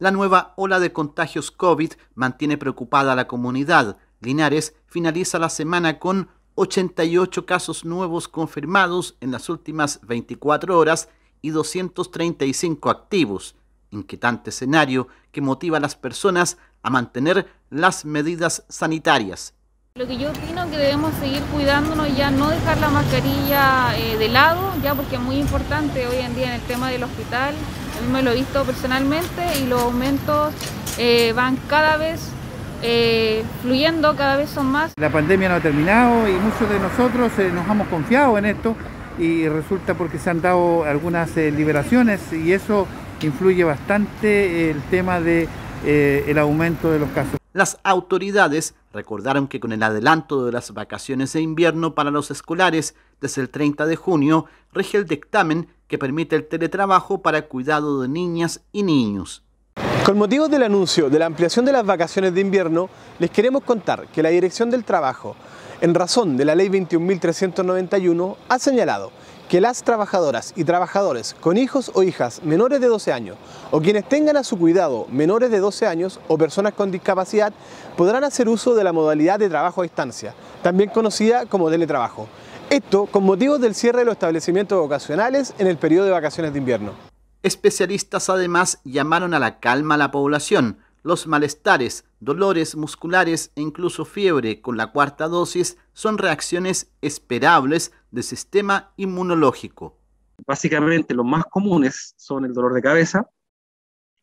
La nueva ola de contagios COVID mantiene preocupada a la comunidad. Linares finaliza la semana con 88 casos nuevos confirmados en las últimas 24 horas y 235 activos. Inquietante escenario que motiva a las personas a mantener las medidas sanitarias lo que yo opino es que debemos seguir cuidándonos, ya no dejar la mascarilla eh, de lado, ya porque es muy importante hoy en día en el tema del hospital. A mí me lo he visto personalmente y los aumentos eh, van cada vez eh, fluyendo, cada vez son más. La pandemia no ha terminado y muchos de nosotros nos hemos confiado en esto y resulta porque se han dado algunas liberaciones y eso influye bastante el tema del de, el aumento de los casos. Las autoridades recordaron que con el adelanto de las vacaciones de invierno para los escolares, desde el 30 de junio, rige el dictamen que permite el teletrabajo para cuidado de niñas y niños. Con motivo del anuncio de la ampliación de las vacaciones de invierno, les queremos contar que la Dirección del Trabajo, en razón de la Ley 21.391, ha señalado que las trabajadoras y trabajadores con hijos o hijas menores de 12 años o quienes tengan a su cuidado menores de 12 años o personas con discapacidad podrán hacer uso de la modalidad de trabajo a distancia, también conocida como teletrabajo. Esto con motivo del cierre de los establecimientos vocacionales en el periodo de vacaciones de invierno. Especialistas además llamaron a la calma a la población los malestares, dolores musculares e incluso fiebre con la cuarta dosis son reacciones esperables del sistema inmunológico. Básicamente los más comunes son el dolor de cabeza,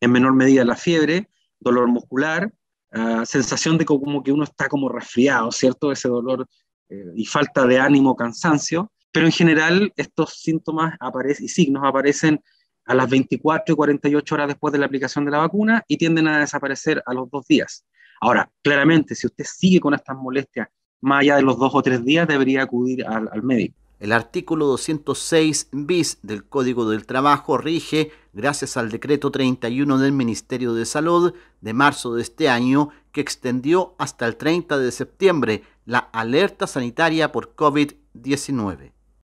en menor medida la fiebre, dolor muscular, ah, sensación de como que uno está como resfriado, ¿cierto? Ese dolor eh, y falta de ánimo, cansancio. Pero en general estos síntomas y signos aparecen a las 24 y 48 horas después de la aplicación de la vacuna y tienden a desaparecer a los dos días. Ahora, claramente, si usted sigue con estas molestias más allá de los dos o tres días, debería acudir al, al médico. El artículo 206 bis del Código del Trabajo rige, gracias al decreto 31 del Ministerio de Salud de marzo de este año, que extendió hasta el 30 de septiembre la alerta sanitaria por COVID-19.